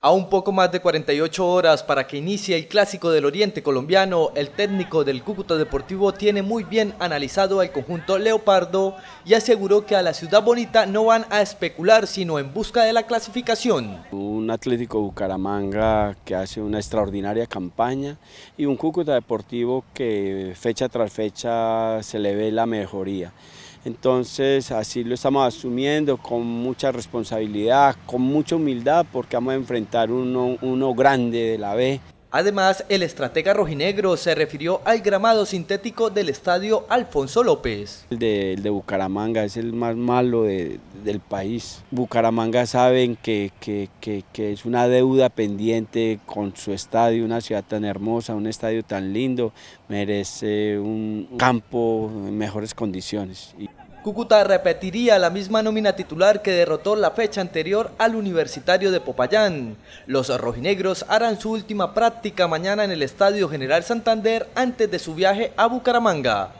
A un poco más de 48 horas para que inicie el clásico del Oriente colombiano, el técnico del Cúcuta Deportivo tiene muy bien analizado al conjunto Leopardo y aseguró que a la ciudad bonita no van a especular sino en busca de la clasificación. Un Atlético Bucaramanga que hace una extraordinaria campaña y un Cúcuta Deportivo que fecha tras fecha se le ve la mejoría. Entonces así lo estamos asumiendo con mucha responsabilidad, con mucha humildad, porque vamos a enfrentar uno, grande de la B. Además, el estratega rojinegro se refirió al gramado sintético del estadio Alfonso López. El de, Bucaramanga es el más malo del país. Bucaramanga saben que, que, es una deuda pendiente con su estadio, una ciudad tan hermosa, un estadio tan lindo, merece un campo en mejores condiciones. Cúcuta repetiría la misma nómina titular que derrotó la fecha anterior al Universitario de Popayán. Los rojinegros harán su última práctica mañana en el Estadio General Santander antes de su viaje a Bucaramanga.